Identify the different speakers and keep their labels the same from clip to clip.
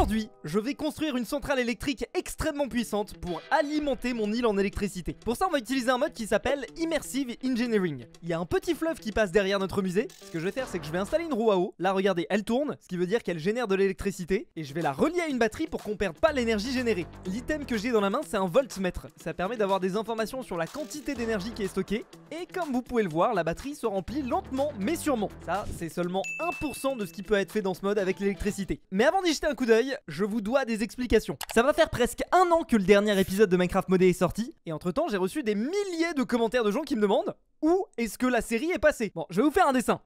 Speaker 1: Aujourd'hui, je vais construire une centrale électrique extrêmement puissante pour alimenter mon île en électricité. Pour ça, on va utiliser un mode qui s'appelle Immersive Engineering. Il y a un petit fleuve qui passe derrière notre musée. Ce que je vais faire, c'est que je vais installer une roue à eau. Là, regardez, elle tourne, ce qui veut dire qu'elle génère de l'électricité. Et je vais la relier à une batterie pour qu'on perde pas l'énergie générée. L'item que j'ai dans la main, c'est un voltmètre. Ça permet d'avoir des informations sur la quantité d'énergie qui est stockée. Et comme vous pouvez le voir, la batterie se remplit lentement mais sûrement. Ça, c'est seulement 1% de ce qui peut être fait dans ce mode avec l'électricité. Mais avant d'y jeter un coup d'œil, je vous dois des explications. Ça va faire presque un an que le dernier épisode de Minecraft modé est sorti, et entre temps j'ai reçu des milliers de commentaires de gens qui me demandent où est-ce que la série est passée. Bon, je vais vous faire un dessin.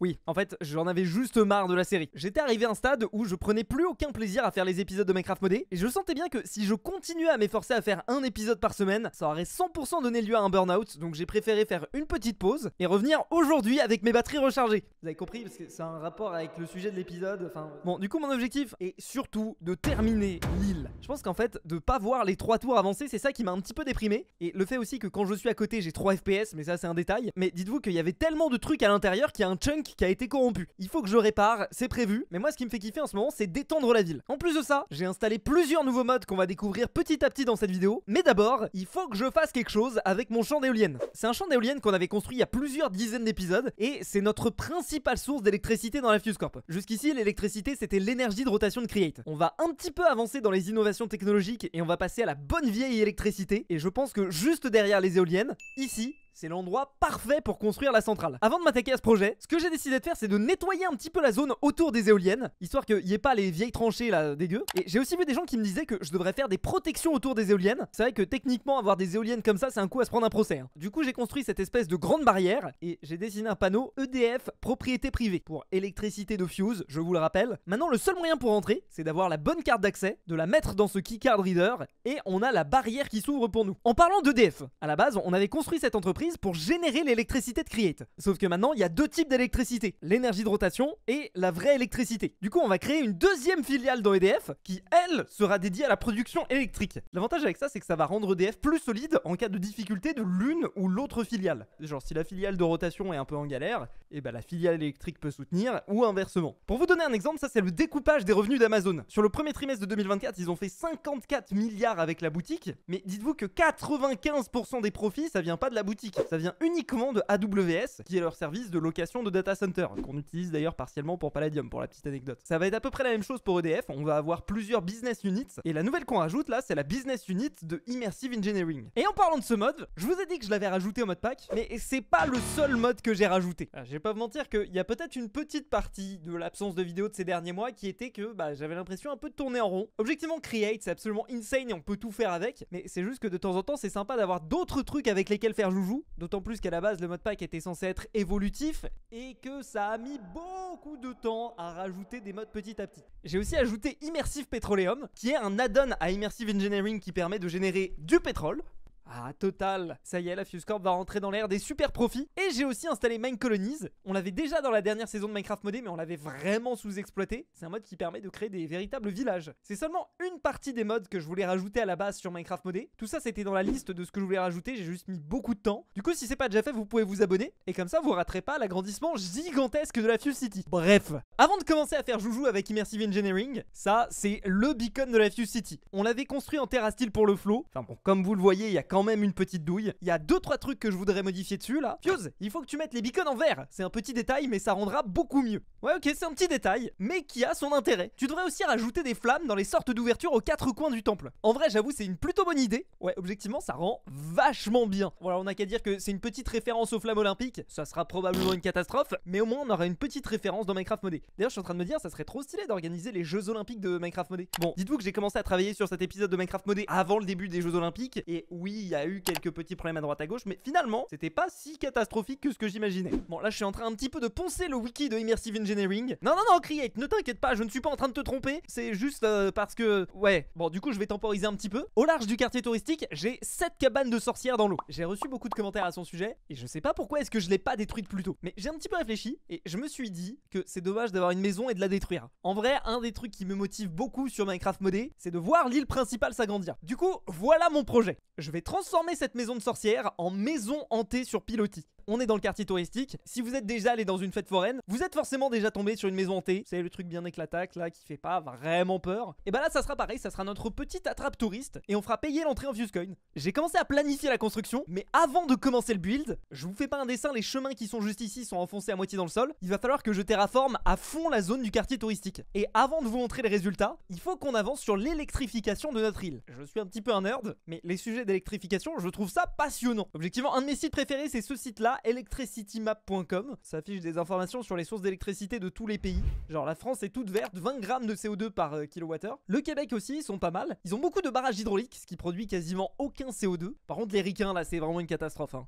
Speaker 1: Oui, en fait, j'en avais juste marre de la série. J'étais arrivé à un stade où je prenais plus aucun plaisir à faire les épisodes de Minecraft modé, et je sentais bien que si je continuais à m'efforcer à faire un épisode par semaine, ça aurait 100% donné lieu à un burn-out, donc j'ai préféré faire une petite pause et revenir aujourd'hui avec mes batteries rechargées. Vous avez compris, parce que c'est un rapport avec le sujet de l'épisode, enfin... Bon, du coup, mon objectif est surtout de terminer l'île. Je pense qu'en fait, de pas voir les trois tours avancer, c'est ça qui m'a un petit peu déprimé, et le fait aussi que quand je suis à côté, j'ai 3 FPS, mais ça c'est un détail, mais dites-vous qu'il y avait tellement de trucs à l'intérieur qu'il y a un chunk qui a été corrompu. Il faut que je répare, c'est prévu, mais moi ce qui me fait kiffer en ce moment c'est détendre la ville. En plus de ça, j'ai installé plusieurs nouveaux modes qu'on va découvrir petit à petit dans cette vidéo, mais d'abord, il faut que je fasse quelque chose avec mon champ d'éoliennes. C'est un champ d'éoliennes qu'on avait construit il y a plusieurs dizaines d'épisodes, et c'est notre principale source d'électricité dans la Fuse Jusqu'ici, l'électricité c'était l'énergie de rotation de Create. On va un petit peu avancer dans les innovations technologiques et on va passer à la bonne vieille électricité, et je pense que juste derrière les éoliennes, ici, c'est l'endroit parfait pour construire la centrale. Avant de m'attaquer à ce projet, ce que j'ai décidé de faire, c'est de nettoyer un petit peu la zone autour des éoliennes, histoire qu'il n'y ait pas les vieilles tranchées là dégueu. Et j'ai aussi vu des gens qui me disaient que je devrais faire des protections autour des éoliennes. C'est vrai que techniquement, avoir des éoliennes comme ça, c'est un coup à se prendre un procès. Hein. Du coup, j'ai construit cette espèce de grande barrière et j'ai dessiné un panneau EDF propriété privée pour électricité de Fuse, je vous le rappelle. Maintenant, le seul moyen pour entrer, c'est d'avoir la bonne carte d'accès, de la mettre dans ce keycard reader et on a la barrière qui s'ouvre pour nous. En parlant d'EDF, à la base, on avait construit cette entreprise pour générer l'électricité de Create. Sauf que maintenant, il y a deux types d'électricité, l'énergie de rotation et la vraie électricité. Du coup, on va créer une deuxième filiale dans EDF qui, elle, sera dédiée à la production électrique. L'avantage avec ça, c'est que ça va rendre EDF plus solide en cas de difficulté de l'une ou l'autre filiale. Genre, si la filiale de rotation est un peu en galère, et eh ben la filiale électrique peut soutenir, ou inversement. Pour vous donner un exemple, ça c'est le découpage des revenus d'Amazon. Sur le premier trimestre de 2024, ils ont fait 54 milliards avec la boutique, mais dites-vous que 95% des profits, ça vient pas de la boutique. Ça vient uniquement de AWS, qui est leur service de location de data center, qu'on utilise d'ailleurs partiellement pour Palladium, pour la petite anecdote. Ça va être à peu près la même chose pour EDF, on va avoir plusieurs business units, et la nouvelle qu'on rajoute là, c'est la business unit de Immersive Engineering. Et en parlant de ce mode, je vous ai dit que je l'avais rajouté au mode pack, mais c'est pas le seul mode que j'ai rajouté. Ah, je vais pas vous mentir qu'il y a peut-être une petite partie de l'absence de vidéo de ces derniers mois qui était que bah, j'avais l'impression un peu de tourner en rond. Objectivement, Create, c'est absolument insane et on peut tout faire avec, mais c'est juste que de temps en temps, c'est sympa d'avoir d'autres trucs avec lesquels faire joujou d'autant plus qu'à la base le modpack était censé être évolutif et que ça a mis beaucoup de temps à rajouter des modes petit à petit. J'ai aussi ajouté Immersive Petroleum, qui est un add-on à Immersive Engineering qui permet de générer du pétrole, ah, total Ça y est, la Fuse Corp va rentrer dans l'ère des super profits. Et j'ai aussi installé Mine Colonies. On l'avait déjà dans la dernière saison de Minecraft modé, mais on l'avait vraiment sous-exploité. C'est un mode qui permet de créer des véritables villages. C'est seulement une partie des modes que je voulais rajouter à la base sur Minecraft modé. Tout ça, c'était dans la liste de ce que je voulais rajouter. J'ai juste mis beaucoup de temps. Du coup, si c'est pas déjà fait, vous pouvez vous abonner. Et comme ça, vous raterez pas l'agrandissement gigantesque de la Fuse City. Bref. Avant de commencer à faire joujou avec Immersive Engineering, ça, c'est le beacon de la Fuse City. On l'avait construit en terre pour le flow. Enfin bon, comme vous le voyez, il y a quand même une petite douille. Il y a 2-3 trucs que je voudrais modifier dessus là. Fuse, il faut que tu mettes les beacons en vert. C'est un petit détail, mais ça rendra beaucoup mieux. Ouais, ok, c'est un petit détail, mais qui a son intérêt. Tu devrais aussi rajouter des flammes dans les sortes d'ouvertures aux quatre coins du temple. En vrai, j'avoue, c'est une plutôt bonne idée. Ouais, objectivement, ça rend vachement bien. Voilà, on n'a qu'à dire que c'est une petite référence aux flammes olympiques. Ça sera probablement une catastrophe, mais au moins on aura une petite référence dans Minecraft modé. D'ailleurs, je suis en train de me dire, ça serait trop stylé d'organiser les Jeux Olympiques de Minecraft modé. Bon, dites-vous que j'ai commencé à travailler sur cet épisode de Minecraft modé avant le début des Jeux Olympiques, et oui, il y a eu quelques petits problèmes à droite à gauche, mais finalement, c'était pas si catastrophique que ce que j'imaginais. Bon, là, je suis en train un petit peu de poncer le wiki de Immersive Engineering. Non, non, non, Create, ne t'inquiète pas, je ne suis pas en train de te tromper. C'est juste euh, parce que... Ouais, bon, du coup, je vais temporiser un petit peu. Au large du quartier touristique, j'ai 7 cabanes de sorcières dans l'eau. J'ai reçu beaucoup de commentaires à son sujet, et je sais pas pourquoi est-ce que je l'ai pas détruite plus tôt. Mais j'ai un petit peu réfléchi, et je me suis dit que c'est dommage d'avoir une maison et de la détruire. En vrai, un des trucs qui me motive beaucoup sur Minecraft modé, c'est de voir l'île principale s'agrandir. Du coup, voilà mon projet. Je transformer cette maison de sorcière en maison hantée sur pilotis on est dans le quartier touristique. Si vous êtes déjà allé dans une fête foraine, vous êtes forcément déjà tombé sur une maison hantée. C'est le truc bien éclaté là qui fait pas vraiment peur. Et bah là, ça sera pareil, ça sera notre petite attrape touriste et on fera payer l'entrée en Fusecoin J'ai commencé à planifier la construction, mais avant de commencer le build, je vous fais pas un dessin, les chemins qui sont juste ici sont enfoncés à moitié dans le sol. Il va falloir que je terraforme à fond la zone du quartier touristique. Et avant de vous montrer les résultats, il faut qu'on avance sur l'électrification de notre île. Je suis un petit peu un nerd, mais les sujets d'électrification, je trouve ça passionnant. Objectivement, un de mes sites préférés, c'est ce site-là electricitymap.com, ça affiche des informations sur les sources d'électricité de tous les pays. Genre la France est toute verte, 20 grammes de CO2 par euh, kilowattheure. Le Québec aussi, ils sont pas mal. Ils ont beaucoup de barrages hydrauliques, ce qui produit quasiment aucun CO2. Par contre, les ricains, là, c'est vraiment une catastrophe. Hein.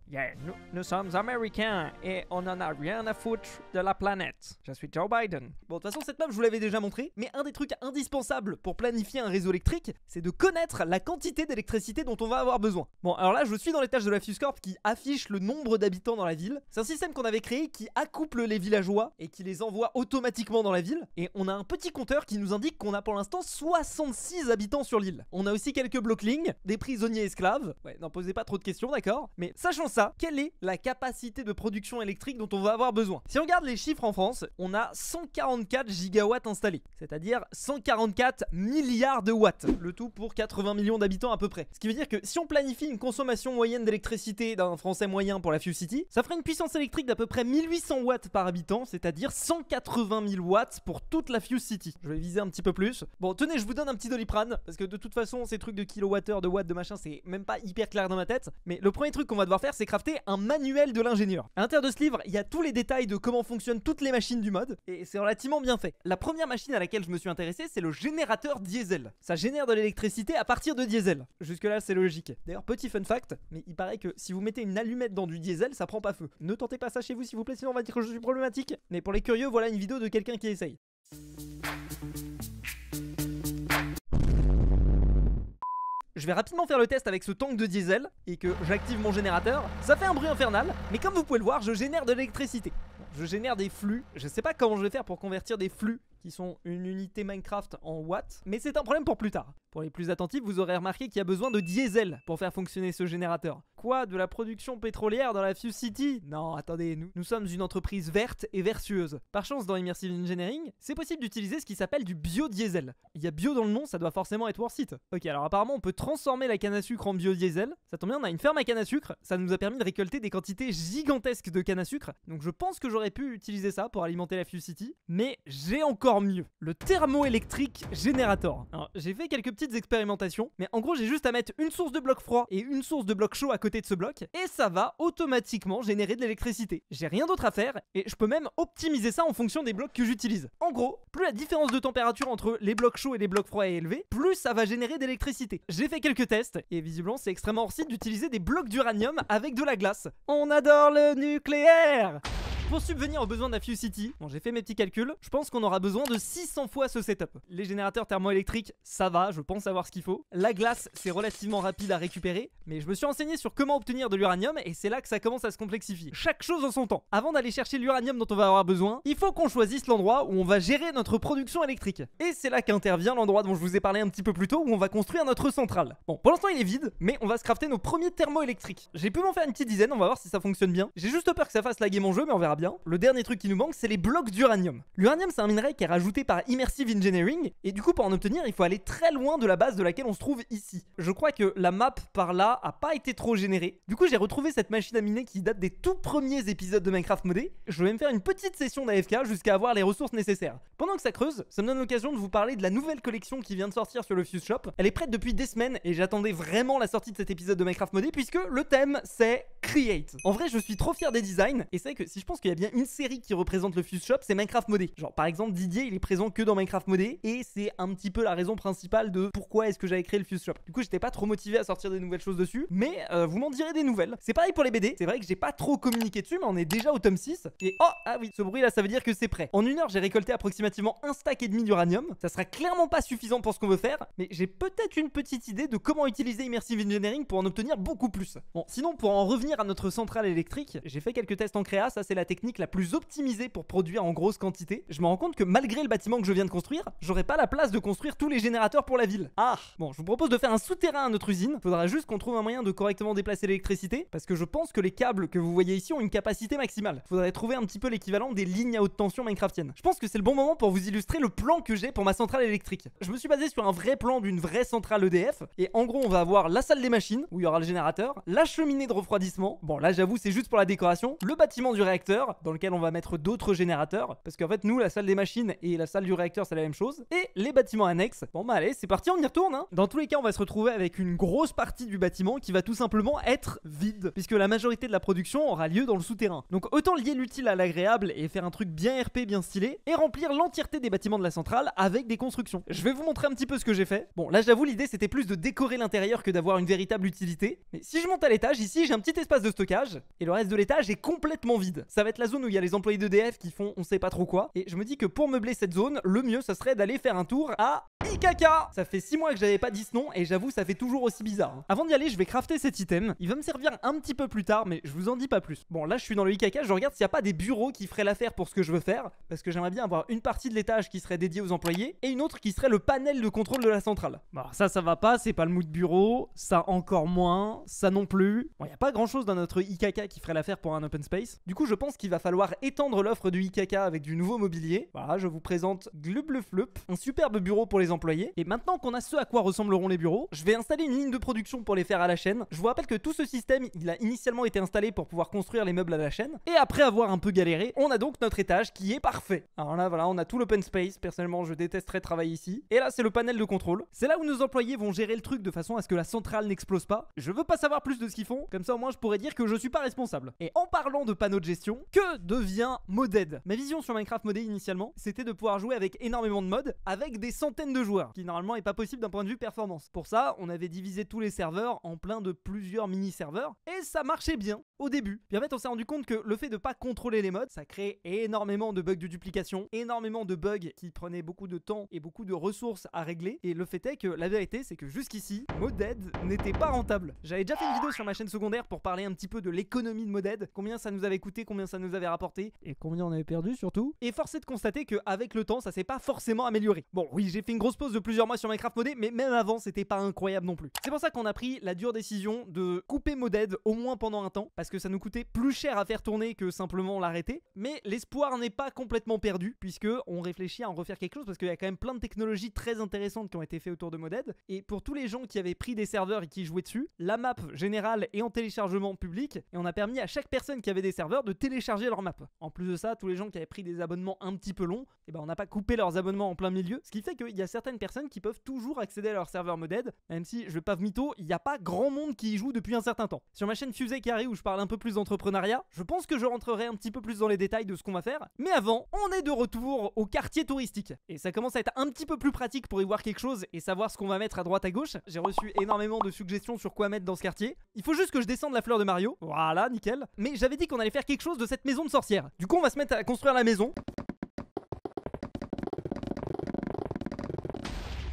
Speaker 1: nous, sommes américains et on en a rien à foutre de la planète. Je suis Joe Biden. Bon, de toute façon, cette map, je vous l'avais déjà montré, mais un des trucs indispensables pour planifier un réseau électrique, c'est de connaître la quantité d'électricité dont on va avoir besoin. Bon, alors là, je suis dans les tâches de la Fuscorp qui affiche le nombre d'habitants dans la ville. C'est un système qu'on avait créé qui accouple les villageois et qui les envoie automatiquement dans la ville. Et on a un petit compteur qui nous indique qu'on a pour l'instant 66 habitants sur l'île. On a aussi quelques blockings, des prisonniers esclaves. Ouais, n'en posez pas trop de questions, d'accord Mais sachant ça, quelle est la capacité de production électrique dont on va avoir besoin Si on regarde les chiffres en France, on a 144 gigawatts installés, c'est-à-dire 144 milliards de watts, le tout pour 80 millions d'habitants à peu près. Ce qui veut dire que si on planifie une consommation moyenne d'électricité d'un Français moyen pour la Few City, ça ferait une puissance électrique d'à peu près 1800 watts par habitant, c'est-à-dire 180 000 watts pour toute la Fuse City. Je vais viser un petit peu plus. Bon, tenez, je vous donne un petit doliprane, parce que de toute façon, ces trucs de kilowattheure, de watts, de machin, c'est même pas hyper clair dans ma tête. Mais le premier truc qu'on va devoir faire, c'est crafter un manuel de l'ingénieur. À l'intérieur de ce livre, il y a tous les détails de comment fonctionnent toutes les machines du mode, et c'est relativement bien fait. La première machine à laquelle je me suis intéressé, c'est le générateur diesel. Ça génère de l'électricité à partir de diesel. Jusque-là, c'est logique. D'ailleurs, petit fun fact, mais il paraît que si vous mettez une allumette dans du diesel, ça prend pas feu. Ne tentez pas ça chez vous s'il vous plaît, sinon on va dire que je suis problématique. Mais pour les curieux, voilà une vidéo de quelqu'un qui essaye. je vais rapidement faire le test avec ce tank de diesel et que j'active mon générateur. Ça fait un bruit infernal, mais comme vous pouvez le voir, je génère de l'électricité. Je génère des flux. Je sais pas comment je vais faire pour convertir des flux qui sont une unité Minecraft en watts, mais c'est un problème pour plus tard. Pour les plus attentifs, vous aurez remarqué qu'il y a besoin de diesel pour faire fonctionner ce générateur. Quoi De la production pétrolière dans la Fuse City Non, attendez, nous, sommes une entreprise verte et vertueuse. Par chance, dans Immersive Engineering, c'est possible d'utiliser ce qui s'appelle du biodiesel. Il y a bio dans le nom, ça doit forcément être worth it. Ok, alors apparemment, on peut transformer la canne à sucre en biodiesel. Ça tombe bien, on a une ferme à canne à sucre, ça nous a permis de récolter des quantités gigantesques de canne à sucre, donc je pense que j'aurais pu utiliser ça pour alimenter la Fuse City, mais j'ai encore mieux, le thermoélectrique générateur. j'ai fait quelques petites expérimentations, mais en gros, j'ai juste à mettre une source de bloc froid et une source de bloc chaud à côté de ce bloc, et ça va automatiquement générer de l'électricité. J'ai rien d'autre à faire, et je peux même optimiser ça en fonction des blocs que j'utilise. En gros, plus la différence de température entre les blocs chauds et les blocs froids est élevée, plus ça va générer d'électricité. J'ai fait quelques tests, et visiblement, c'est extrêmement hors d'utiliser des blocs d'uranium avec de la glace. On adore le nucléaire pour subvenir aux besoins Few City, bon j'ai fait mes petits calculs, je pense qu'on aura besoin de 600 fois ce setup. Les générateurs thermoélectriques, ça va, je pense avoir ce qu'il faut. La glace, c'est relativement rapide à récupérer, mais je me suis enseigné sur comment obtenir de l'uranium et c'est là que ça commence à se complexifier. Chaque chose en son temps. Avant d'aller chercher l'uranium dont on va avoir besoin, il faut qu'on choisisse l'endroit où on va gérer notre production électrique. Et c'est là qu'intervient l'endroit dont je vous ai parlé un petit peu plus tôt où on va construire notre centrale. Bon, pour l'instant il est vide, mais on va se crafter nos premiers thermoélectriques. J'ai pu m'en faire une petite dizaine, on va voir si ça fonctionne bien. J'ai juste peur que ça fasse laguer mon jeu, mais on verra le dernier truc qui nous manque, c'est les blocs d'uranium. L'uranium, c'est un minerai qui est rajouté par Immersive Engineering, et du coup, pour en obtenir, il faut aller très loin de la base de laquelle on se trouve ici. Je crois que la map par là a pas été trop générée. Du coup, j'ai retrouvé cette machine à miner qui date des tout premiers épisodes de Minecraft modé. Je vais me faire une petite session d'AFK jusqu'à avoir les ressources nécessaires. Pendant que ça creuse, ça me donne l'occasion de vous parler de la nouvelle collection qui vient de sortir sur le Fuse Shop. Elle est prête depuis des semaines et j'attendais vraiment la sortie de cet épisode de Minecraft modé puisque le thème c'est Create. En vrai, je suis trop fier des designs et c'est que si je pense que il y a bien une série qui représente le Fuse Shop, c'est Minecraft modé. Genre par exemple Didier, il est présent que dans Minecraft modé et c'est un petit peu la raison principale de pourquoi est-ce que j'avais créé le Fuse Shop. Du coup, j'étais pas trop motivé à sortir des nouvelles choses dessus, mais euh, vous m'en direz des nouvelles. C'est pareil pour les BD. C'est vrai que j'ai pas trop communiqué dessus, mais on est déjà au tome 6 et oh ah oui, ce bruit là, ça veut dire que c'est prêt. En une heure, j'ai récolté approximativement un stack et demi d'uranium. Ça sera clairement pas suffisant pour ce qu'on veut faire, mais j'ai peut-être une petite idée de comment utiliser Immersive Engineering pour en obtenir beaucoup plus. Bon, sinon pour en revenir à notre centrale électrique, j'ai fait quelques tests en créa, ça c'est la technique technique la plus optimisée pour produire en grosse quantité, je me rends compte que malgré le bâtiment que je viens de construire, j'aurai pas la place de construire tous les générateurs pour la ville. Ah Bon, je vous propose de faire un souterrain à notre usine. Faudra juste qu'on trouve un moyen de correctement déplacer l'électricité, parce que je pense que les câbles que vous voyez ici ont une capacité maximale. Faudrait trouver un petit peu l'équivalent des lignes à haute tension minecraftiennes. Je pense que c'est le bon moment pour vous illustrer le plan que j'ai pour ma centrale électrique. Je me suis basé sur un vrai plan d'une vraie centrale EDF, et en gros on va avoir la salle des machines, où il y aura le générateur, la cheminée de refroidissement, bon là j'avoue c'est juste pour la décoration, le bâtiment du réacteur, dans lequel on va mettre d'autres générateurs. Parce qu'en fait, nous, la salle des machines et la salle du réacteur, c'est la même chose. Et les bâtiments annexes. Bon, bah allez, c'est parti, on y retourne. Hein. Dans tous les cas, on va se retrouver avec une grosse partie du bâtiment qui va tout simplement être vide. Puisque la majorité de la production aura lieu dans le souterrain. Donc autant lier l'utile à l'agréable et faire un truc bien RP, bien stylé. Et remplir l'entièreté des bâtiments de la centrale avec des constructions. Je vais vous montrer un petit peu ce que j'ai fait. Bon, là, j'avoue, l'idée, c'était plus de décorer l'intérieur que d'avoir une véritable utilité. Mais si je monte à l'étage, ici, j'ai un petit espace de stockage. Et le reste de l'étage est complètement vide. Ça va la zone où il y a les employés d'EDF qui font on sait pas trop quoi. Et je me dis que pour meubler cette zone, le mieux ça serait d'aller faire un tour à IKK Ça fait 6 mois que j'avais pas dit ce nom et j'avoue ça fait toujours aussi bizarre. Hein. Avant d'y aller, je vais crafter cet item. Il va me servir un petit peu plus tard mais je vous en dis pas plus. Bon là je suis dans le IKK, je regarde s'il n'y a pas des bureaux qui feraient l'affaire pour ce que je veux faire. Parce que j'aimerais bien avoir une partie de l'étage qui serait dédiée aux employés et une autre qui serait le panel de contrôle de la centrale. Bon, ça ça va pas, c'est pas le mou de bureau, ça encore moins, ça non plus. Bon, il a pas grand chose dans notre Ikaka qui ferait l'affaire pour un open space. Du coup, je pense qu'il il va falloir étendre l'offre du IKK avec du nouveau mobilier. Voilà, je vous présente Glubluflup, un superbe bureau pour les employés. Et maintenant qu'on a ce à quoi ressembleront les bureaux, je vais installer une ligne de production pour les faire à la chaîne. Je vous rappelle que tout ce système, il a initialement été installé pour pouvoir construire les meubles à la chaîne. Et après avoir un peu galéré, on a donc notre étage qui est parfait. Alors là, voilà, on a tout l'open space. Personnellement, je détesterais travailler ici. Et là, c'est le panel de contrôle. C'est là où nos employés vont gérer le truc de façon à ce que la centrale n'explose pas. Je veux pas savoir plus de ce qu'ils font. Comme ça, au moins, je pourrais dire que je suis pas responsable. Et en parlant de panneaux de gestion, que devient Moded Ma vision sur Minecraft modé initialement, c'était de pouvoir jouer avec énormément de mods, avec des centaines de joueurs, qui normalement est pas possible d'un point de vue performance. Pour ça, on avait divisé tous les serveurs en plein de plusieurs mini-serveurs, et ça marchait bien au début. Puis en fait, on s'est rendu compte que le fait de pas contrôler les mods, ça crée énormément de bugs de duplication, énormément de bugs qui prenaient beaucoup de temps et beaucoup de ressources à régler. Et le fait est que la vérité, c'est que jusqu'ici, Moded n'était pas rentable. J'avais déjà fait une vidéo sur ma chaîne secondaire pour parler un petit peu de l'économie de Moded, combien ça nous avait coûté, combien ça nous avait rapporté et combien on avait perdu surtout. Et force de constater qu'avec le temps, ça s'est pas forcément amélioré. Bon, oui, j'ai fait une grosse pause de plusieurs mois sur Minecraft modé, mais même avant, c'était pas incroyable non plus. C'est pour ça qu'on a pris la dure décision de couper Moded au moins pendant un temps, parce que ça nous coûtait plus cher à faire tourner que simplement l'arrêter. Mais l'espoir n'est pas complètement perdu, puisque on réfléchit à en refaire quelque chose, parce qu'il y a quand même plein de technologies très intéressantes qui ont été faites autour de Moded. Et pour tous les gens qui avaient pris des serveurs et qui jouaient dessus, la map générale est en téléchargement public, et on a permis à chaque personne qui avait des serveurs de télécharger leur map. En plus de ça, tous les gens qui avaient pris des abonnements un petit peu longs, eh ben on n'a pas coupé leurs abonnements en plein milieu, ce qui fait qu'il y a certaines personnes qui peuvent toujours accéder à leur serveur modded, même si je vais pas mytho, il n'y a pas grand monde qui y joue depuis un certain temps. Sur ma chaîne Fusée Carré où je parle un peu plus d'entrepreneuriat, je pense que je rentrerai un petit peu plus dans les détails de ce qu'on va faire, mais avant, on est de retour au quartier touristique. Et ça commence à être un petit peu plus pratique pour y voir quelque chose et savoir ce qu'on va mettre à droite à gauche. J'ai reçu énormément de suggestions sur quoi mettre dans ce quartier. Il faut juste que je descende la fleur de Mario. Voilà, nickel. Mais j'avais dit qu'on allait faire quelque chose de cette cette maison de sorcière. Du coup, on va se mettre à construire la maison.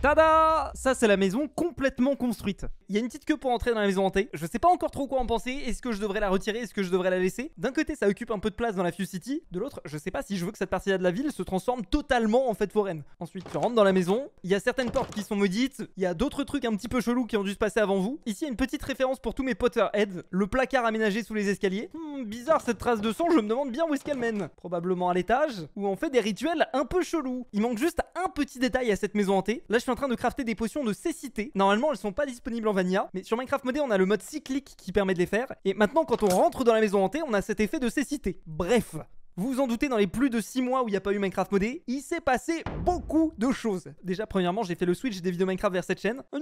Speaker 1: Tada Ça, c'est la maison complètement construite. Il y a une petite queue pour entrer dans la maison hantée. Je sais pas encore trop quoi en penser. Est-ce que je devrais la retirer Est-ce que je devrais la laisser D'un côté, ça occupe un peu de place dans la Few City. De l'autre, je sais pas si je veux que cette partie-là de la ville se transforme totalement en fête foraine. Ensuite, tu rentres dans la maison. Il y a certaines portes qui sont maudites. Il y a d'autres trucs un petit peu chelous qui ont dû se passer avant vous. Ici, il y a une petite référence pour tous mes Potterheads. Le placard aménagé sous les escaliers. Hmm, bizarre cette trace de sang. Je me demande bien où est-ce qu'elle mène. Probablement à l'étage, où on fait des rituels un peu chelous. Il manque juste un petit détail à cette maison hantée. Là, je en train de crafter des potions de cécité. Normalement, elles sont pas disponibles en Vanilla, mais sur Minecraft modé, on a le mode cyclique qui permet de les faire. Et maintenant, quand on rentre dans la maison hantée, on a cet effet de cécité. Bref, vous vous en doutez, dans les plus de 6 mois où il n'y a pas eu Minecraft modé, il s'est passé beaucoup de choses. Déjà, premièrement, j'ai fait le switch des vidéos Minecraft vers cette chaîne. Ah,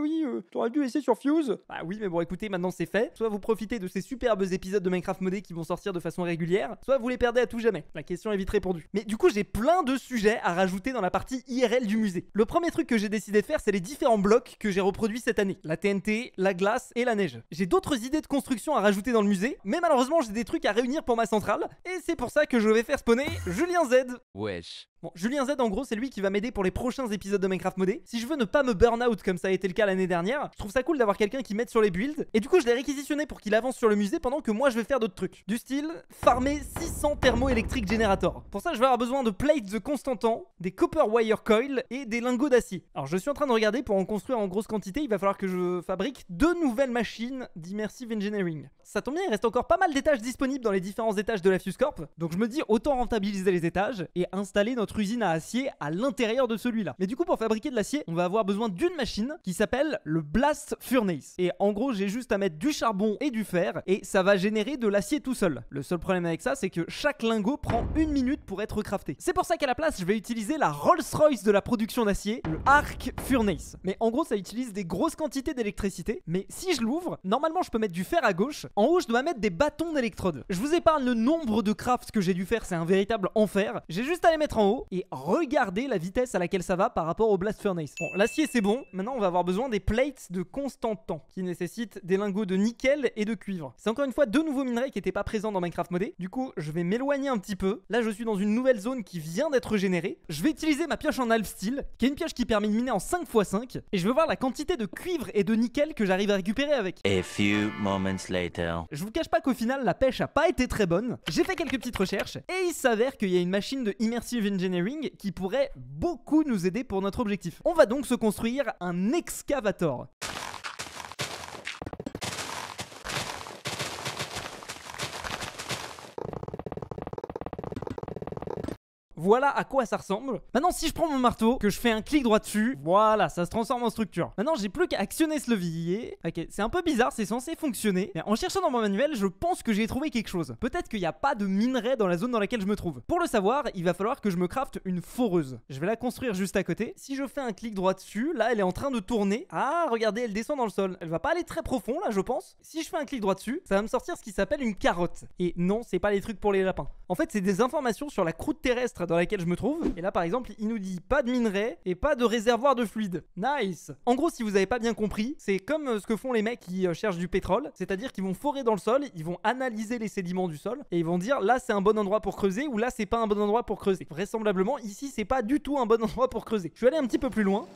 Speaker 1: oui, euh, tu aurais dû essayer sur Fuse. Ah oui, mais bon, écoutez, maintenant c'est fait. Soit vous profitez de ces superbes épisodes de Minecraft modé qui vont sortir de façon régulière, soit vous les perdez à tout jamais. La question est vite répondue. Mais du coup, j'ai plein de sujets à rajouter dans la partie IRL du musée. Le premier truc que j'ai décidé de faire, c'est les différents blocs que j'ai reproduits cette année. La TNT, la glace et la neige. J'ai d'autres idées de construction à rajouter dans le musée, mais malheureusement, j'ai des trucs à réunir pour ma centrale, et c'est pour pour ça que je vais faire spawner Julien Z Wesh Bon, Julien Z, en gros, c'est lui qui va m'aider pour les prochains épisodes de Minecraft modé. Si je veux ne pas me burn out comme ça a été le cas l'année dernière, je trouve ça cool d'avoir quelqu'un qui m'aide sur les builds. Et du coup, je l'ai réquisitionné pour qu'il avance sur le musée pendant que moi je vais faire d'autres trucs. Du style, farmer 600 thermoélectriques générateurs. Pour ça, je vais avoir besoin de plates de Constantan, des copper wire coil et des lingots d'acier. Alors, je suis en train de regarder pour en construire en grosse quantité. Il va falloir que je fabrique deux nouvelles machines d'immersive engineering. Ça tombe bien, il reste encore pas mal d'étages disponibles dans les différents étages de la Fuse Corp. Donc, je me dis autant rentabiliser les étages et installer notre usine à acier à l'intérieur de celui-là. Mais du coup, pour fabriquer de l'acier, on va avoir besoin d'une machine qui s'appelle le blast furnace. Et en gros, j'ai juste à mettre du charbon et du fer et ça va générer de l'acier tout seul. Le seul problème avec ça, c'est que chaque lingot prend une minute pour être crafté. C'est pour ça qu'à la place, je vais utiliser la Rolls-Royce de la production d'acier, le Arc Furnace. Mais en gros, ça utilise des grosses quantités d'électricité. Mais si je l'ouvre, normalement, je peux mettre du fer à gauche. En haut, je dois mettre des bâtons d'électrode. Je vous épargne le nombre de crafts que j'ai dû faire, c'est un véritable enfer. J'ai juste à les mettre en haut et regardez la vitesse à laquelle ça va par rapport au blast furnace. Bon, l'acier c'est bon, maintenant on va avoir besoin des plates de constant temps qui nécessitent des lingots de nickel et de cuivre. C'est encore une fois deux nouveaux minerais qui n'étaient pas présents dans Minecraft modé. Du coup, je vais m'éloigner un petit peu. Là, je suis dans une nouvelle zone qui vient d'être générée. Je vais utiliser ma pioche en half steel, qui est une pioche qui permet de miner en 5x5 et je vais voir la quantité de cuivre et de nickel que j'arrive à récupérer avec. A few moments later. Je vous cache pas qu'au final la pêche a pas été très bonne. J'ai fait quelques petites recherches et il s'avère qu'il y a une machine de immersive qui pourrait beaucoup nous aider pour notre objectif. On va donc se construire un excavator. Voilà à quoi ça ressemble. Maintenant, si je prends mon marteau, que je fais un clic droit dessus, voilà, ça se transforme en structure. Maintenant, j'ai plus qu'à actionner ce levier. Ok, c'est un peu bizarre, c'est censé fonctionner. en cherchant dans mon manuel, je pense que j'ai trouvé quelque chose. Peut-être qu'il n'y a pas de minerai dans la zone dans laquelle je me trouve. Pour le savoir, il va falloir que je me crafte une foreuse. Je vais la construire juste à côté. Si je fais un clic droit dessus, là, elle est en train de tourner. Ah, regardez, elle descend dans le sol. Elle va pas aller très profond, là, je pense. Si je fais un clic droit dessus, ça va me sortir ce qui s'appelle une carotte. Et non, c'est pas les trucs pour les lapins. En fait, c'est des informations sur la croûte terrestre dans laquelle je me trouve. Et là, par exemple, il nous dit pas de minerai et pas de réservoir de fluide. Nice En gros, si vous avez pas bien compris, c'est comme euh, ce que font les mecs qui euh, cherchent du pétrole, c'est-à-dire qu'ils vont forer dans le sol, ils vont analyser les sédiments du sol et ils vont dire là c'est un bon endroit pour creuser ou là c'est pas un bon endroit pour creuser. Vraisemblablement, ici c'est pas du tout un bon endroit pour creuser. Je vais aller un petit peu plus loin.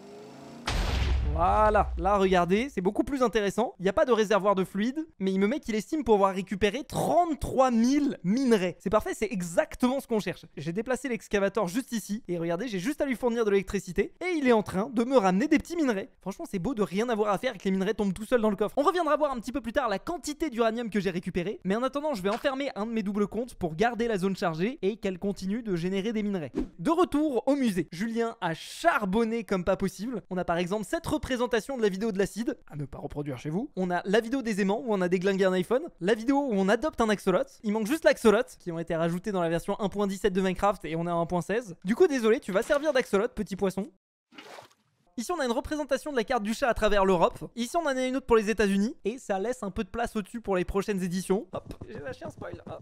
Speaker 1: Voilà, là regardez, c'est beaucoup plus intéressant. Il n'y a pas de réservoir de fluide, mais il me met qu'il estime pouvoir récupérer 33 000 minerais. C'est parfait, c'est exactement ce qu'on cherche. J'ai déplacé l'excavateur juste ici, et regardez, j'ai juste à lui fournir de l'électricité, et il est en train de me ramener des petits minerais. Franchement, c'est beau de rien avoir à faire et que les minerais tombent tout seuls dans le coffre. On reviendra voir un petit peu plus tard la quantité d'uranium que j'ai récupéré, mais en attendant, je vais enfermer un de mes doubles comptes pour garder la zone chargée et qu'elle continue de générer des minerais. De retour au musée, Julien a charbonné comme pas possible. On a par exemple cette représentation de la vidéo de l'acide, à ne pas reproduire chez vous. On a la vidéo des aimants où on a déglingué un iPhone, la vidéo où on adopte un axolot. Il manque juste l'axolot qui ont été rajoutés dans la version 1.17 de Minecraft et on est à 1.16. Du coup, désolé, tu vas servir d'axolot, petit poisson. Ici, on a une représentation de la carte du chat à travers l'Europe. Ici, on en a une autre pour les États-Unis. Et ça laisse un peu de place au-dessus pour les prochaines éditions. Hop, j'ai lâché spoil. Ah.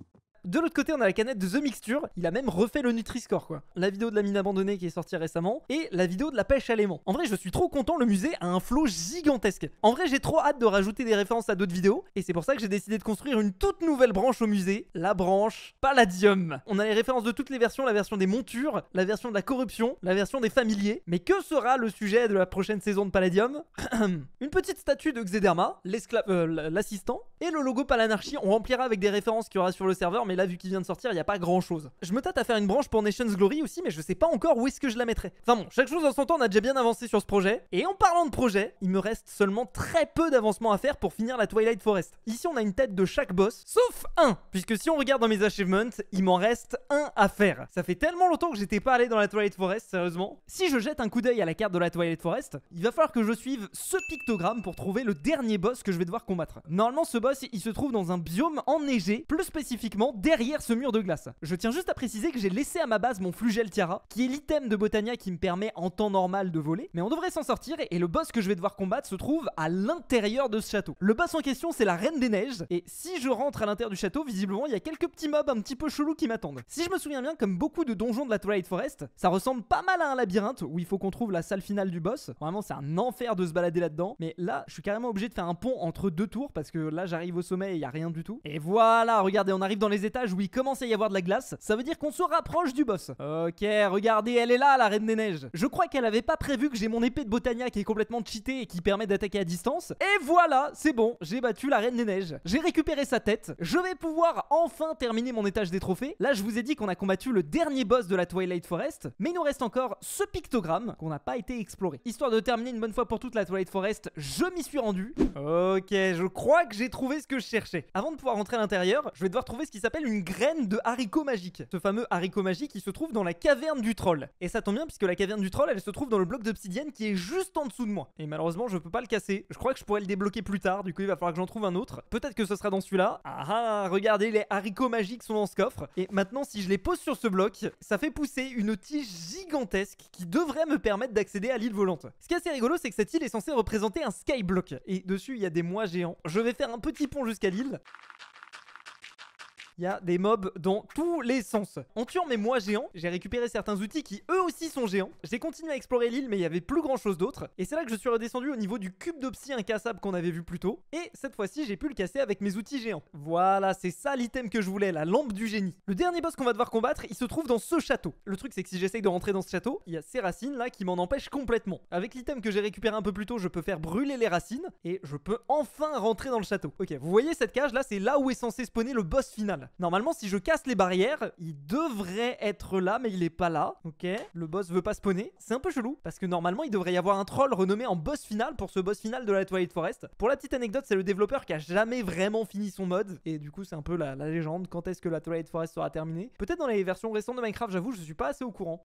Speaker 1: De l'autre côté, on a la canette de The Mixture. Il a même refait le Nutri-Score, quoi. La vidéo de la mine abandonnée qui est sortie récemment et la vidéo de la pêche à l'aimant. En vrai, je suis trop content. Le musée a un flot gigantesque. En vrai, j'ai trop hâte de rajouter des références à d'autres vidéos et c'est pour ça que j'ai décidé de construire une toute nouvelle branche au musée, la branche Palladium. On a les références de toutes les versions, la version des montures, la version de la corruption, la version des familiers. Mais que sera le sujet de la prochaine saison de Palladium Une petite statue de Xederma, euh, l'assistant, et le logo Palanarchie. On remplira avec des références qu'il y aura sur le serveur, mais là, vu qu'il vient de sortir, il n'y a pas grand chose. Je me tâte à faire une branche pour Nation's Glory aussi, mais je sais pas encore où est-ce que je la mettrai. Enfin bon, chaque chose en son temps, on a déjà bien avancé sur ce projet. Et en parlant de projet, il me reste seulement très peu d'avancement à faire pour finir la Twilight Forest. Ici, on a une tête de chaque boss, sauf un, puisque si on regarde dans mes achievements, il m'en reste un à faire. Ça fait tellement longtemps que j'étais pas allé dans la Twilight Forest, sérieusement. Si je jette un coup d'œil à la carte de la Twilight Forest, il va falloir que je suive ce pictogramme pour trouver le dernier boss que je vais devoir combattre. Normalement, ce boss, il se trouve dans un biome enneigé, plus spécifiquement derrière ce mur de glace. Je tiens juste à préciser que j'ai laissé à ma base mon flugel tiara, qui est l'item de Botania qui me permet en temps normal de voler, mais on devrait s'en sortir et le boss que je vais devoir combattre se trouve à l'intérieur de ce château. Le boss en question c'est la Reine des Neiges, et si je rentre à l'intérieur du château, visiblement il y a quelques petits mobs un petit peu chelous qui m'attendent. Si je me souviens bien, comme beaucoup de donjons de la Twilight Forest, ça ressemble pas mal à un labyrinthe où il faut qu'on trouve la salle finale du boss. Vraiment c'est un enfer de se balader là-dedans, mais là je suis carrément obligé de faire un pont entre deux tours parce que là j'arrive au sommet et il y a rien du tout. Et voilà, regardez, on arrive dans les étages où il commence à y avoir de la glace, ça veut dire qu'on se rapproche du boss. Ok, regardez, elle est là, la reine des neiges. Je crois qu'elle avait pas prévu que j'ai mon épée de Botania qui est complètement cheatée et qui permet d'attaquer à distance. Et voilà, c'est bon, j'ai battu la reine des neiges. J'ai récupéré sa tête. Je vais pouvoir enfin terminer mon étage des trophées. Là, je vous ai dit qu'on a combattu le dernier boss de la Twilight Forest, mais il nous reste encore ce pictogramme qu'on n'a pas été exploré. Histoire de terminer une bonne fois pour toute la Twilight Forest, je m'y suis rendu. Ok, je crois que j'ai trouvé ce que je cherchais. Avant de pouvoir rentrer à l'intérieur, je vais devoir trouver ce qui s'appelle une graine de haricot magique. Ce fameux haricot magique, qui se trouve dans la caverne du troll. Et ça tombe bien puisque la caverne du troll, elle se trouve dans le bloc d'obsidienne qui est juste en dessous de moi. Et malheureusement, je peux pas le casser. Je crois que je pourrais le débloquer plus tard, du coup il va falloir que j'en trouve un autre. Peut-être que ce sera dans celui-là. Ah, ah regardez, les haricots magiques sont dans ce coffre. Et maintenant, si je les pose sur ce bloc, ça fait pousser une tige gigantesque qui devrait me permettre d'accéder à l'île volante. Ce qui est assez rigolo, c'est que cette île est censée représenter un skyblock. Et dessus, il y a des mois géants. Je vais faire un petit pont jusqu'à l'île il y a des mobs dans tous les sens. En tuant mes mois géants, j'ai récupéré certains outils qui eux aussi sont géants. J'ai continué à explorer l'île mais il n'y avait plus grand chose d'autre. Et c'est là que je suis redescendu au niveau du cube d'opsie incassable qu'on avait vu plus tôt. Et cette fois-ci, j'ai pu le casser avec mes outils géants. Voilà, c'est ça l'item que je voulais, la lampe du génie. Le dernier boss qu'on va devoir combattre, il se trouve dans ce château. Le truc c'est que si j'essaye de rentrer dans ce château, il y a ces racines là qui m'en empêchent complètement. Avec l'item que j'ai récupéré un peu plus tôt, je peux faire brûler les racines et je peux enfin rentrer dans le château. Ok, vous voyez cette cage là, c'est là où est censé spawner le boss final. Normalement, si je casse les barrières, il devrait être là, mais il est pas là. Ok. Le boss veut pas spawner. C'est un peu chelou, parce que normalement, il devrait y avoir un troll renommé en boss final pour ce boss final de la Twilight Forest. Pour la petite anecdote, c'est le développeur qui a jamais vraiment fini son mode. Et du coup, c'est un peu la, légende. Quand est-ce que la Twilight Forest sera terminée Peut-être dans les versions récentes de Minecraft, j'avoue, je suis pas assez au courant.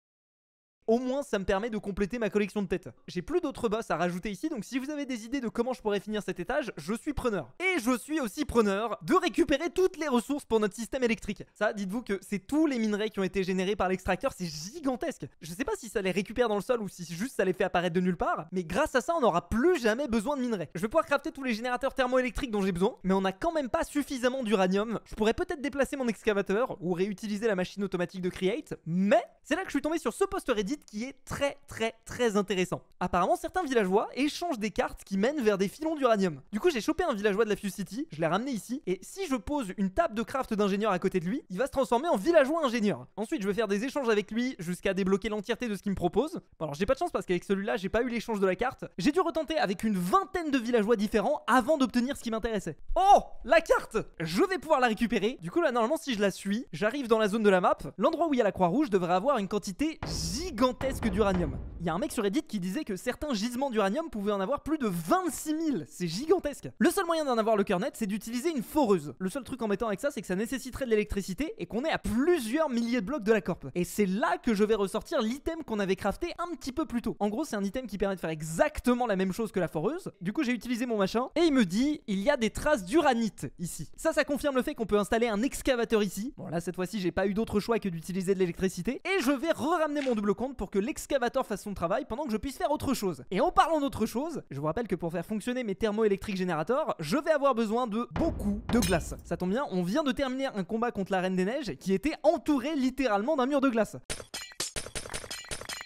Speaker 1: Au moins, ça me permet de compléter ma collection de têtes. J'ai plus d'autres boss à rajouter ici, donc si vous avez des idées de comment je pourrais finir cet étage, je suis preneur. Et je suis aussi preneur de récupérer toutes les ressources pour notre système électrique. Ça, dites-vous que c'est tous les minerais qui ont été générés par l'extracteur, c'est gigantesque. Je sais pas si ça les récupère dans le sol ou si juste ça les fait apparaître de nulle part, mais grâce à ça, on n'aura plus jamais besoin de minerais. Je vais pouvoir crafter tous les générateurs thermoélectriques dont j'ai besoin, mais on n'a quand même pas suffisamment d'uranium. Je pourrais peut-être déplacer mon excavateur ou réutiliser la machine automatique de Create, mais c'est là que je suis tombé sur ce post Reddit qui est très très très intéressant. Apparemment, certains villageois échangent des cartes qui mènent vers des filons d'uranium. Du coup, j'ai chopé un villageois de la Fuse City, je l'ai ramené ici, et si je pose une table de craft d'ingénieur à côté de lui, il va se transformer en villageois ingénieur. Ensuite, je vais faire des échanges avec lui jusqu'à débloquer l'entièreté de ce qu'il me propose. Bon, alors, j'ai pas de chance parce qu'avec celui-là, j'ai pas eu l'échange de la carte. J'ai dû retenter avec une vingtaine de villageois différents avant d'obtenir ce qui m'intéressait. Oh La carte Je vais pouvoir la récupérer. Du coup, là, normalement, si je la suis, j'arrive dans la zone de la map. L'endroit où il y a la croix rouge devrait avoir une quantité gigantesque d'uranium. Il y a un mec sur Reddit qui disait que certains gisements d'uranium pouvaient en avoir plus de 26 000. C'est gigantesque. Le seul moyen d'en avoir le cœur net, c'est d'utiliser une foreuse. Le seul truc embêtant avec ça, c'est que ça nécessiterait de l'électricité et qu'on est à plusieurs milliers de blocs de la corp. Et c'est là que je vais ressortir l'item qu'on avait crafté un petit peu plus tôt. En gros, c'est un item qui permet de faire exactement la même chose que la foreuse. Du coup, j'ai utilisé mon machin et il me dit il y a des traces d'uranite ici. Ça, ça confirme le fait qu'on peut installer un excavateur ici. Bon, là, cette fois-ci, j'ai pas eu d'autre choix que d'utiliser de l'électricité. Et je vais re-ramener mon double compte pour que l'excavateur fasse son travail pendant que je puisse faire autre chose. Et en parlant d'autre chose, je vous rappelle que pour faire fonctionner mes thermoélectriques générateurs, je vais avoir besoin de beaucoup de glace. Ça tombe bien, on vient de terminer un combat contre la Reine des Neiges qui était entourée littéralement d'un mur de glace.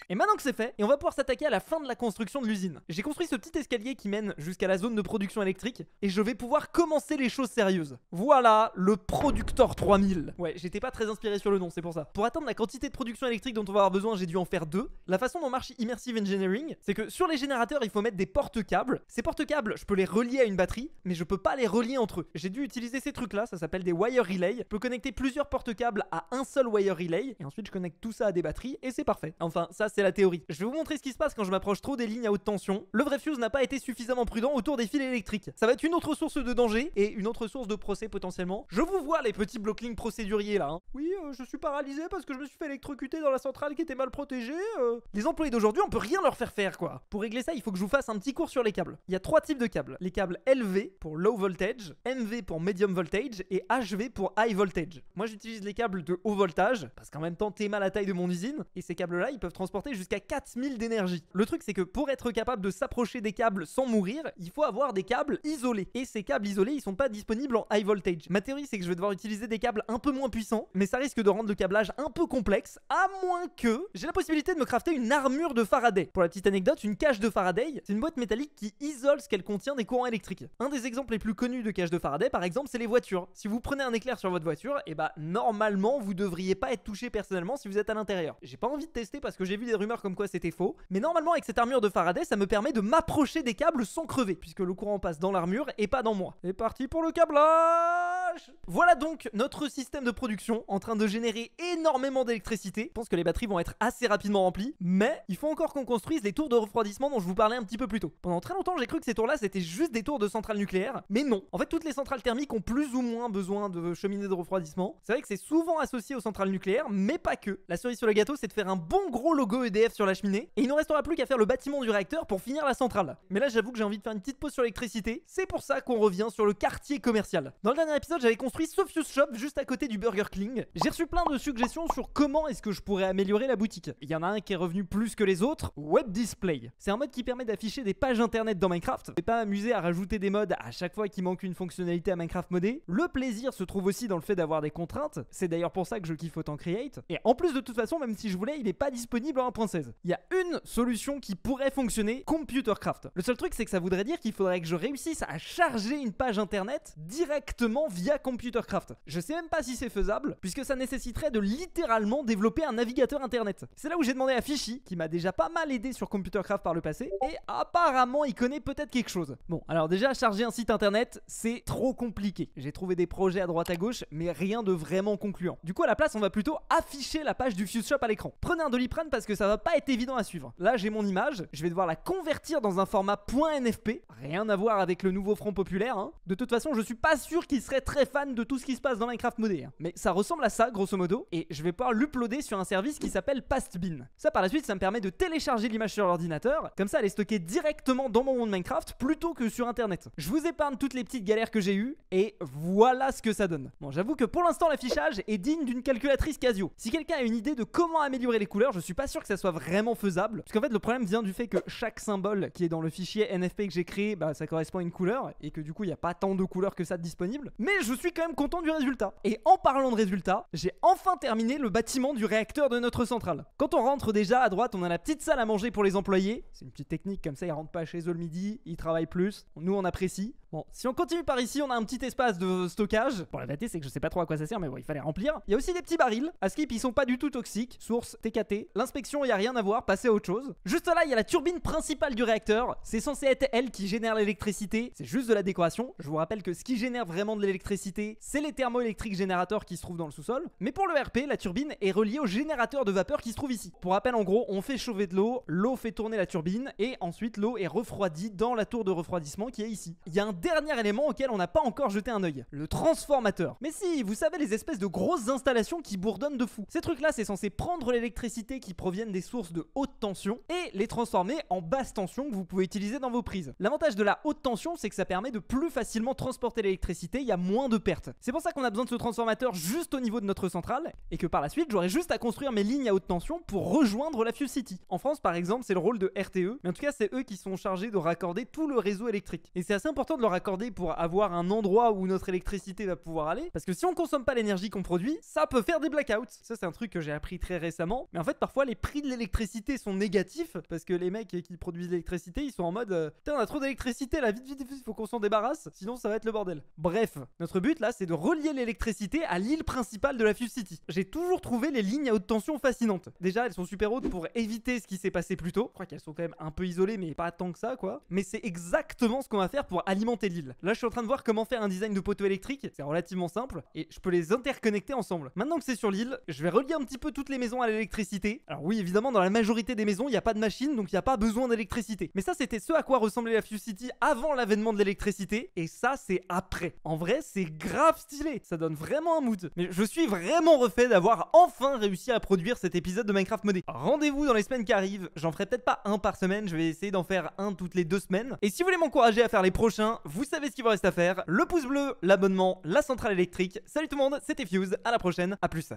Speaker 1: Et maintenant que c'est fait, on va pouvoir s'attaquer à la fin de la construction de l'usine. J'ai construit ce petit escalier qui mène jusqu'à la zone de production électrique, et je vais pouvoir commencer les choses sérieuses. Voilà le Productor 3000. Ouais, j'étais pas très inspiré sur le nom, c'est pour ça. Pour atteindre la quantité de production électrique dont on va avoir besoin, j'ai dû en faire deux. La façon dont marche Immersive Engineering, c'est que sur les générateurs, il faut mettre des porte-câbles. Ces porte-câbles, je peux les relier à une batterie, mais je peux pas les relier entre eux. J'ai dû utiliser ces trucs-là, ça s'appelle des wire relay. Je peux connecter plusieurs porte-câbles à un seul wire relay, et ensuite je connecte tout ça à des batteries, et c'est parfait. Enfin, ça c'est la théorie. Je vais vous montrer ce qui se passe quand je m'approche trop des lignes à haute tension. Le vrai fuse n'a pas été suffisamment prudent autour des fils électriques. Ça va être une autre source de danger et une autre source de procès potentiellement. Je vous vois les petits blockings procéduriers là. Hein. Oui, euh, je suis paralysé parce que je me suis fait électrocuter dans la centrale qui était mal protégée. Euh. Les employés d'aujourd'hui, on peut rien leur faire faire quoi. Pour régler ça, il faut que je vous fasse un petit cours sur les câbles. Il y a trois types de câbles. Les câbles LV pour low voltage, MV pour medium voltage et HV pour high voltage. Moi j'utilise les câbles de haut voltage parce qu'en même temps t'es mal à la taille de mon usine et ces câbles là ils peuvent transporter jusqu'à 4000 d'énergie. Le truc c'est que pour être capable de s'approcher des câbles sans mourir, il faut avoir des câbles isolés. Et ces câbles isolés, ils sont pas disponibles en high voltage. Ma théorie c'est que je vais devoir utiliser des câbles un peu moins puissants, mais ça risque de rendre le câblage un peu complexe, à moins que j'ai la possibilité de me crafter une armure de Faraday. Pour la petite anecdote, une cage de Faraday, c'est une boîte métallique qui isole ce qu'elle contient des courants électriques. Un des exemples les plus connus de cage de Faraday, par exemple, c'est les voitures. Si vous prenez un éclair sur votre voiture, et eh bah ben, normalement vous devriez pas être touché personnellement si vous êtes à l'intérieur. J'ai pas envie de tester parce que j'ai vu des rumeurs comme quoi c'était faux. Mais normalement, avec cette armure de Faraday, ça me permet de m'approcher des câbles sans crever, puisque le courant passe dans l'armure et pas dans moi. Et parti pour le câblage Voilà donc notre système de production en train de générer énormément d'électricité. Je pense que les batteries vont être assez rapidement remplies, mais il faut encore qu'on construise les tours de refroidissement dont je vous parlais un petit peu plus tôt. Pendant très longtemps, j'ai cru que ces tours-là, c'était juste des tours de centrales nucléaires, mais non. En fait, toutes les centrales thermiques ont plus ou moins besoin de cheminées de refroidissement. C'est vrai que c'est souvent associé aux centrales nucléaires, mais pas que. La cerise sur le gâteau, c'est de faire un bon gros logo EDF sur la cheminée, et il nous restera plus qu'à faire le bâtiment du réacteur pour finir la centrale. Mais là j'avoue que j'ai envie de faire une petite pause sur l'électricité, c'est pour ça qu'on revient sur le quartier commercial. Dans le dernier épisode j'avais construit Sophius Shop juste à côté du Burger King, j'ai reçu plein de suggestions sur comment est-ce que je pourrais améliorer la boutique. Il y en a un qui est revenu plus que les autres, Web Display. C'est un mode qui permet d'afficher des pages internet dans Minecraft, et pas amusé à rajouter des modes à chaque fois qu'il manque une fonctionnalité à Minecraft modé. Le plaisir se trouve aussi dans le fait d'avoir des contraintes, c'est d'ailleurs pour ça que je kiffe autant Create, et en plus de toute façon même si je voulais il n'est pas disponible française. Il y a une solution qui pourrait fonctionner, Computercraft. Le seul truc, c'est que ça voudrait dire qu'il faudrait que je réussisse à charger une page internet directement via Computercraft. Je sais même pas si c'est faisable, puisque ça nécessiterait de littéralement développer un navigateur internet. C'est là où j'ai demandé à Fichy, qui m'a déjà pas mal aidé sur Computercraft par le passé, et apparemment il connaît peut-être quelque chose. Bon, alors déjà, charger un site internet, c'est trop compliqué. J'ai trouvé des projets à droite à gauche, mais rien de vraiment concluant. Du coup, à la place, on va plutôt afficher la page du Fuse Shop à l'écran. Prenez un doliprane parce que ça va pas être évident à suivre. Là, j'ai mon image, je vais devoir la convertir dans un format .nfp, rien à voir avec le nouveau Front Populaire. Hein. De toute façon, je suis pas sûr qu'il serait très fan de tout ce qui se passe dans Minecraft modé, hein. mais ça ressemble à ça, grosso modo, et je vais pouvoir l'uploader sur un service qui s'appelle Pastbin. Ça, par la suite, ça me permet de télécharger l'image sur l'ordinateur, comme ça, elle est stockée directement dans mon monde Minecraft plutôt que sur Internet. Je vous épargne toutes les petites galères que j'ai eues, et voilà ce que ça donne. Bon, j'avoue que pour l'instant, l'affichage est digne d'une calculatrice Casio. Si quelqu'un a une idée de comment améliorer les couleurs, je suis pas sûr ça soit vraiment faisable. Parce qu'en fait, le problème vient du fait que chaque symbole qui est dans le fichier NFP que j'ai créé, bah, ça correspond à une couleur et que du coup, il n'y a pas tant de couleurs que ça disponibles. Mais je suis quand même content du résultat. Et en parlant de résultat, j'ai enfin terminé le bâtiment du réacteur de notre centrale. Quand on rentre déjà à droite, on a la petite salle à manger pour les employés. C'est une petite technique comme ça, ils rentrent pas chez eux le midi, ils travaillent plus. Nous, on apprécie. Bon, si on continue par ici, on a un petit espace de stockage. Bon, la vérité, c'est que je sais pas trop à quoi ça sert, mais bon, il fallait remplir. Il y a aussi des petits barils. À skip, ils sont pas du tout toxiques. Source TKT. L'inspection il n'y a rien à voir, passez à autre chose. Juste là, il y a la turbine principale du réacteur. C'est censé être elle qui génère l'électricité. C'est juste de la décoration. Je vous rappelle que ce qui génère vraiment de l'électricité, c'est les thermoélectriques générateurs qui se trouvent dans le sous-sol. Mais pour le RP, la turbine est reliée au générateur de vapeur qui se trouve ici. Pour rappel, en gros, on fait chauffer de l'eau, l'eau fait tourner la turbine et ensuite l'eau est refroidie dans la tour de refroidissement qui est ici. Il y a un dernier élément auquel on n'a pas encore jeté un œil le transformateur. Mais si, vous savez les espèces de grosses installations qui bourdonnent de fou. Ces trucs-là, c'est censé prendre l'électricité qui provient des sources de haute tension et les transformer en basse tension que vous pouvez utiliser dans vos prises. L'avantage de la haute tension, c'est que ça permet de plus facilement transporter l'électricité, il y a moins de pertes. C'est pour ça qu'on a besoin de ce transformateur juste au niveau de notre centrale et que par la suite, j'aurai juste à construire mes lignes à haute tension pour rejoindre la Fuel City. En France, par exemple, c'est le rôle de RTE, mais en tout cas, c'est eux qui sont chargés de raccorder tout le réseau électrique. Et c'est assez important de le raccorder pour avoir un endroit où notre électricité va pouvoir aller, parce que si on consomme pas l'énergie qu'on produit, ça peut faire des blackouts. Ça, c'est un truc que j'ai appris très récemment, mais en fait, parfois, les prix de l'électricité sont négatifs parce que les mecs qui produisent l'électricité, ils sont en mode euh, Putain, on a trop d'électricité là, vite, vite, vite, faut qu'on s'en débarrasse, sinon ça va être le bordel. Bref, notre but là, c'est de relier l'électricité à l'île principale de la Fuse City. J'ai toujours trouvé les lignes à haute tension fascinantes. Déjà, elles sont super hautes pour éviter ce qui s'est passé plus tôt. Je crois qu'elles sont quand même un peu isolées, mais pas tant que ça quoi. Mais c'est exactement ce qu'on va faire pour alimenter l'île. Là, je suis en train de voir comment faire un design de poteau électrique. c'est relativement simple, et je peux les interconnecter ensemble. Maintenant que c'est sur l'île, je vais relier un petit peu toutes les maisons à l'électricité. Alors oui, évidemment, dans la majorité des maisons, il n'y a pas de machine, donc il n'y a pas besoin d'électricité. Mais ça, c'était ce à quoi ressemblait la Fuse City avant l'avènement de l'électricité, et ça, c'est après. En vrai, c'est grave stylé, ça donne vraiment un mood. Mais je suis vraiment refait d'avoir enfin réussi à produire cet épisode de Minecraft modé. Rendez-vous dans les semaines qui arrivent, j'en ferai peut-être pas un par semaine, je vais essayer d'en faire un toutes les deux semaines. Et si vous voulez m'encourager à faire les prochains, vous savez ce qu'il vous reste à faire, le pouce bleu, l'abonnement, la centrale électrique. Salut tout le monde, c'était Fuse, à la prochaine, à plus.